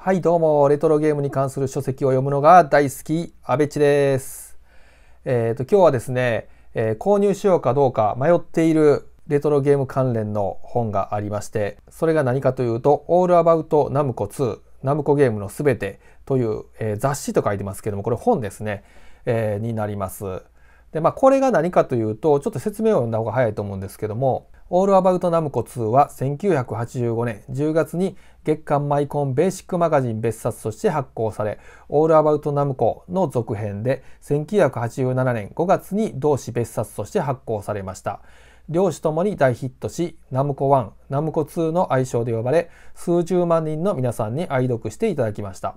はいどうもレトロゲームに関する書籍を読むのが大好き阿部ちです。えっ、ー、と今日はですね、えー、購入しようかどうか迷っているレトロゲーム関連の本がありましてそれが何かというと「オールアバウトナムコ2ナムコゲームのすべて」という、えー、雑誌と書いてますけどもこれ本ですね、えになります。でまあこれが何かというとちょっと説明を読んだ方が早いと思うんですけどもオールアバウトナムコ2は1985年10月に月刊マイコンベーシックマガジン別冊として発行され、オールアバウトナムコの続編で1987年5月に同誌別冊として発行されました。両紙ともに大ヒットし、ナムコ1、ナムコ2の愛称で呼ばれ、数十万人の皆さんに愛読していただきました。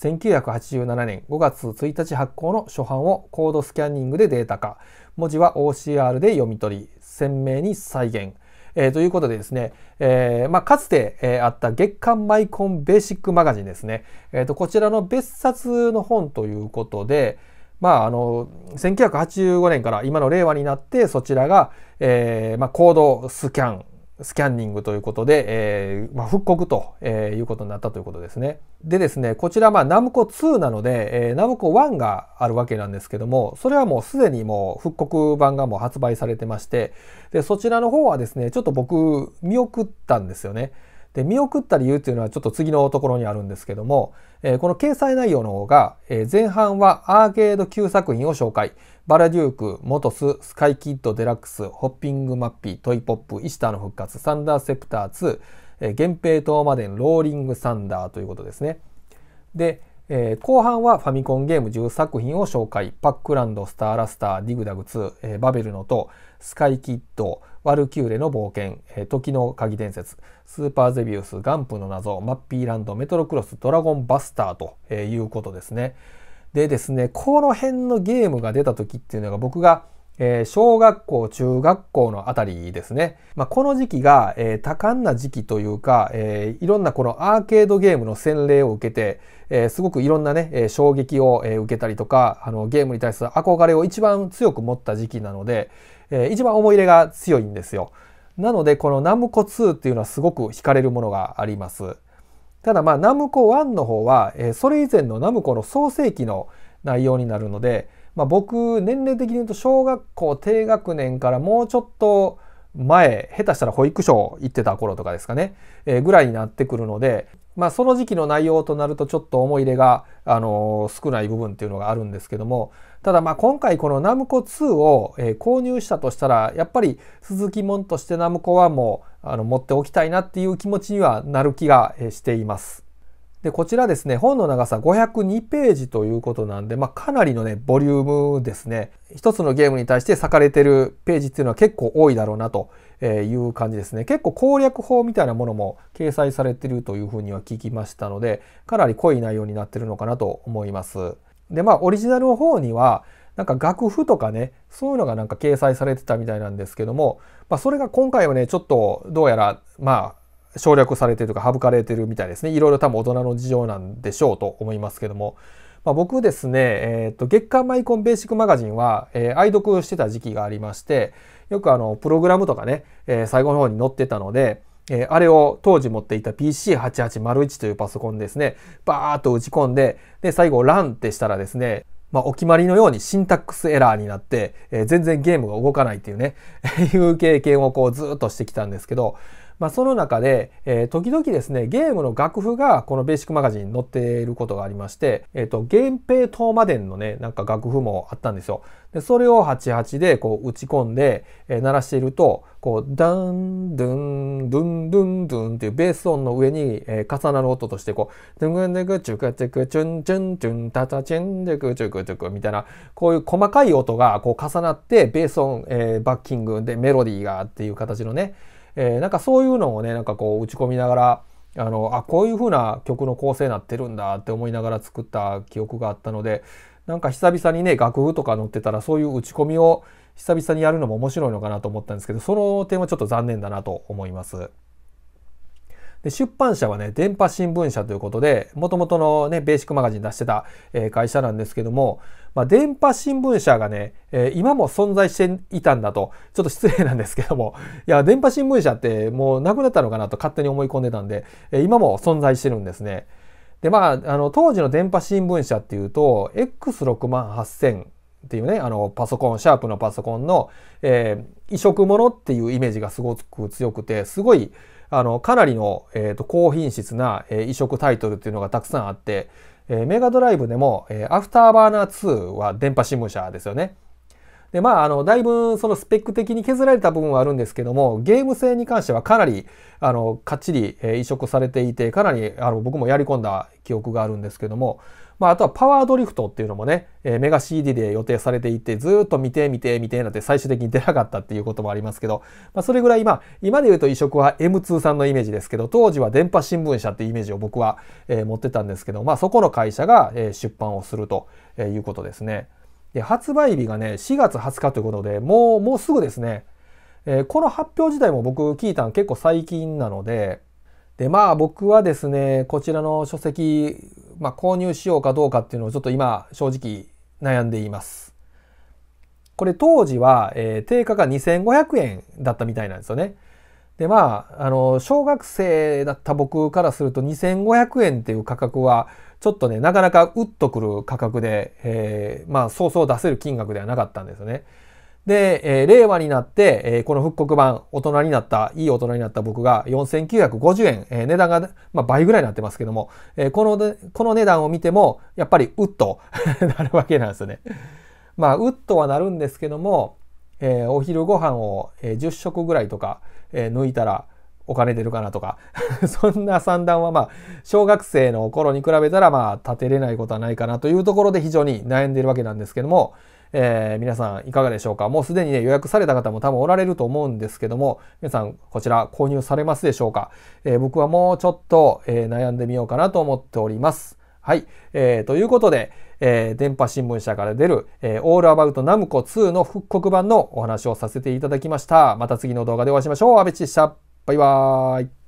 1987年5月1日発行の初版をコードスキャンニングでデータ化文字は OCR で読み取り鮮明に再現。えー、ということでですね、えー、まあ、かつて、えー、あった月刊マイコンベーシックマガジンですね、えーと、こちらの別冊の本ということで、まあ、あの1985年から今の令和になってそちらが、えまあ、行動スキャンスキャンニングということで、えー、まあ、復刻と、えいうことになったということですね。でですね、こちら、まあ、ナムコ2なので、えー、ナムコ1があるわけなんですけども、それはもうすでにもう復刻版がもう発売されてまして、で、そちらの方はですね、ちょっと僕見送ったんですよね。で見送った理由っていうのはちょっと次のところにあるんですけども、えー、この掲載内容の方が、えー、前半はアーケード9作品を紹介バラデュークモトススカイキッドデラックスホッピングマッピートイポップイシターの復活サンダーセプター2源平島マデンローリングサンダーということですねで、えー、後半はファミコンゲーム10作品を紹介。パックランド、スターラスター、ディグダグ2、えー、バベルの塔、スカイキッド、ワルキューレの冒険、えー、時の鍵伝説、スーパーゼビウス、ガンプの謎、マッピーランド、メトロクロス、ドラゴンバスターと、えいうことですね。でですね、この辺のゲームが出た時っていうのが僕がえー、小学校、中学校のあたりですね。まあ、この時期が、えー、多感な時期というか、えー、いろんなこのアーケードゲームの洗礼を受けて、えすごくいろんなね、え衝撃を、え受けたりとか、あの、ゲームに対する憧れを一番強く持った時期なので、え一番思い入れが強いんですよ。なので、このナムコ2っていうのはすごく惹かれるものがあります。ただ、まあ、ナムコ1の方は、えそれ以前のナムコの創世記の内容になるので、まあ、僕年齢的に言うと小学校低学年からもうちょっと前下手したら保育所行ってた頃とかですかね、えー、ぐらいになってくるので、まあ、その時期の内容となるとちょっと思い入れが、あのー、少ない部分っていうのがあるんですけどもただまあ今回このナムコ2を、え購入したとしたらやっぱり鈴木門としてナムコはもうあの持っておきたいなっていう気持ちにはなる気がしています。で、こちらですね、本の長さ502ページということなんで、まあ、かなりのね、ボリュームですね。一つのゲームに対して割かれてるページっていうのは結構多いだろうなという感じですね。結構攻略法みたいなものも掲載されてるというふうには聞きましたので、かなり濃い内容になってるのかなと思います。で、まあ、オリジナルの方には、なんか楽譜とかね、そういうのがなんか掲載されてたみたいなんですけども、まあ、それが今回はね、ちょっとどうやら、まあ、省略されてるとか省かれてるみたいですね。いろいろ多分大人の事情なんでしょうと思いますけども。まあ、僕ですね、えっ、ー、と、月刊マイコンベーシックマガジンは、えー、愛読してた時期がありまして、よくあの、プログラムとかね、えー、最後の方に載ってたので、えあれを当時持っていた PC8801 というパソコンですね、バーっと打ち込んで、で、最後、ランってしたらですね、まあ、お決まりのようにシンタックスエラーになって、え全然ゲームが動かないっていうね、いう経験をこうずっとしてきたんですけど、まあ、その中で、えー、時々ですね、ゲームの楽譜がこのベーシックマガジンに載っていることがありまして、えっ、ー、と、源平東馬伝のね、なんか楽譜もあったんですよ。で、それを88でこう打ち込んで、えー、鳴らしていると、こう、ダン、ドゥン、ドゥン、ドゥン、ドゥンっていうベース音の上に、えー、重なる音として、こう、ドゥンゥンデグチュクチュクチュンチュンチュンタタチュンデク、チュクチュクみたいな、こういう細かい音がこう重なって、ベース音、えー、バッキングでメロディーがっていう形のね、えー、なんかそういうのをねなんかこう打ち込みながらあのあこういう風な曲の構成になってるんだって思いながら作った記憶があったのでなんか久々にね楽譜とか載ってたらそういう打ち込みを久々にやるのも面白いのかなと思ったんですけどその点はちょっと残念だなと思います。で出版社はね、電波新聞社ということで、もともとのね、ベーシックマガジン出してた、えー、会社なんですけども、まあ、電波新聞社がね、えー、今も存在していたんだと、ちょっと失礼なんですけども、いや、電波新聞社ってもうなくなったのかなと勝手に思い込んでたんで、えー、今も存在してるんですね。で、まあ、あの、当時の電波新聞社っていうと、X6 8000、っていうね、あの、パソコン、シャープのパソコンの、えー、移植ものっていうイメージがすごく強くて、すごい、あの、かなりの、えっ、ー、と、高品質な、えー、移植タイトルっていうのがたくさんあって、えー、メガドライブでも、えー、アフターバーナー2は電波新聞社ですよね。で、まあ、あの、だいぶそのスペック的に削られた部分はあるんですけども、ゲーム性に関してはかなり、あの、かっちり、えー、移植されていて、かなり、あの、僕もやり込んだ記憶があるんですけども、まあ、あとはパワードリフトっていうのもね、えー、メガ CD で予定されていて、ずっと見て見て見てなんて最終的に出なかったっていうこともありますけど、まあ、それぐらい今、今で言うと移植は M2 さんのイメージですけど、当時は電波新聞社っていうイメージを僕は、えー、持ってたんですけど、まあ、そこの会社が、えー、出版をするということですね。で、発売日がね、4月20日ということで、もう、もうすぐですね。えー、この発表自体も僕聞いたの結構最近なので、でまあ僕はですねこちらの書籍、まあ、購入しようかどうかっていうのをちょっと今正直悩んでいます。これ当時は、えー、定価が2500円だったみたいなんですよね。でまああの小学生だった僕からすると2500円っていう価格はちょっとねなかなかうっとくる価格で、えー、まあそうそう出せる金額ではなかったんですよね。で、えー、令和になって、えー、この復刻版、大人になった、いい大人になった僕が4950円、えー、値段が、まあ、倍ぐらいになってますけども、えこの、この値段を見ても、やっぱりウッと なるわけなんですよね。まあ、ウッとはなるんですけども、えお昼ご飯を、え10食ぐらいとか、え抜いたら、お金出るかなとか そんな算段はまあ、小学生の頃に比べたらまあ、立てれないことはないかなというところで非常に悩んでいるわけなんですけども、えー、皆さんいかがでしょうかもうすでにね、予約された方も多分おられると思うんですけども、皆さんこちら購入されますでしょうか、えー、僕はもうちょっと、えー、悩んでみようかなと思っております。はい。えー、ということで、えー、電波新聞社から出る、えー、オールアバウトナムコ2の復刻版のお話をさせていただきました。また次の動画でお会いしましょう。安部知でした。バイバーイ。